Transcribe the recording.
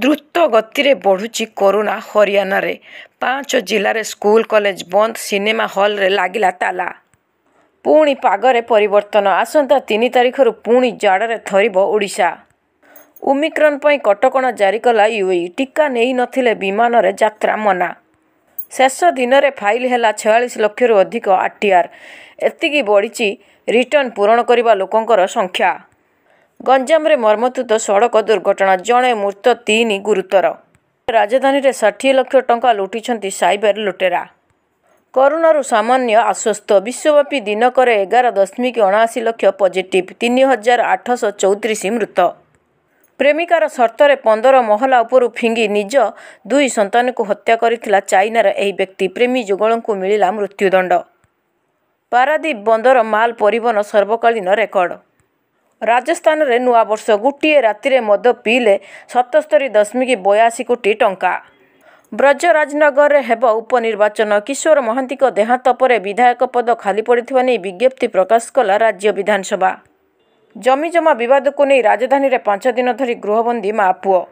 ଦ୍ରୁତ ଗତିରେ ବଢ଼ୁଛି କରୋନା ହରିୟାଣାରେ ପାଞ୍ଚ ଜିଲ୍ଲାରେ ସ୍କୁଲ କଲେଜ ବନ୍ଦ ସିନେମା ହଲ୍ରେ ଲାଗିଲା ତାଲା ପୁଣି ପାଗରେ ପରିବର୍ତ୍ତନ ଆସନ୍ତା ତିନି ତାରିଖରୁ ପୁଣି ଜାଡ଼ରେ ଥରିବ ଓଡ଼ିଶା ଓମିକ୍ରନ୍ ପାଇଁ କଟକଣା ଜାରି କଲା ୟୁଏ ଟିକା ନେଇନଥିଲେ ବିମାନରେ ଯାତ୍ରା ମନା ଶେଷ ଦିନରେ ଫାଇଲ୍ ହେଲା ଛୟାଳିଶ ଲକ୍ଷରୁ ଅଧିକ ଆର୍ଟିଆର୍ ଏତିକି ବଢ଼ିଛି ରିଟର୍ଣ୍ଣ ପୂରଣ କରିବା ଲୋକଙ୍କର ସଂଖ୍ୟା ଗଞ୍ଜାମରେ ମର୍ମତୁତ ସଡ଼କ ଦୁର୍ଘଟଣା ଜଣେ ମୃତ ତିନି ଗୁରୁତର ରାଜଧାନୀରେ ଷାଠିଏ ଲକ୍ଷ ଟଙ୍କା ଲୁଟିଛନ୍ତି ସାଇବର ଲୁଟେରା କରୋନାରୁ ସାମାନ୍ୟ ଆଶ୍ୱସ୍ତ ବିଶ୍ୱବ୍ୟାପୀ ଦିନକରେ ଏଗାର ଦଶମିକ ଅଣାଅଶୀ ଲକ୍ଷ ପଜିଟିଭ୍ ତିନି ହଜାର ଆଠଶହ ଚଉତିରିଶ ମୃତ ପ୍ରେମିକାର ସର୍ତ୍ତରେ ପନ୍ଦର ମହଲା ଉପରୁ ଫିଙ୍ଗି ନିଜ ଦୁଇ ସନ୍ତାନକୁ ହତ୍ୟା କରିଥିଲା ଚାଇନାର ଏହି ବ୍ୟକ୍ତି ପ୍ରେମୀ ଯୁଗଳଙ୍କୁ ମିଳିଲା ମୃତ୍ୟୁଦଣ୍ଡ ପାରାଦୀପ ବନ୍ଦର ମାଲ୍ ପରିବହନ ସର୍ବକାଳୀନ ରେକର୍ଡ଼ ରାଜସ୍ଥାନରେ ନୂଆବର୍ଷ ଗୋଟିଏ ରାତିରେ ମଦ ପିଇଲେ ସତସ୍ତରୀ ଦଶମିକ ବୟାଅଶୀ କୋଟି ଟଙ୍କା ବ୍ରଜରାଜନଗରରେ ହେବ ଉପନିର୍ବାଚନ କିଶୋର ମହାନ୍ତିଙ୍କ ଦେହାନ୍ତ ପରେ ବିଧାୟକ ପଦ ଖାଲି ପଡ଼ିଥିବା ନେଇ ବିଜ୍ଞପ୍ତି ପ୍ରକାଶ କଲା ରାଜ୍ୟ ବିଧାନସଭା ଜମିଜମା ବିବାଦକୁ ନେଇ ରାଜଧାନୀରେ ପାଞ୍ଚ ଦିନ ଧରି ଗୃହବନ୍ଦୀ ମା' ପୁଅ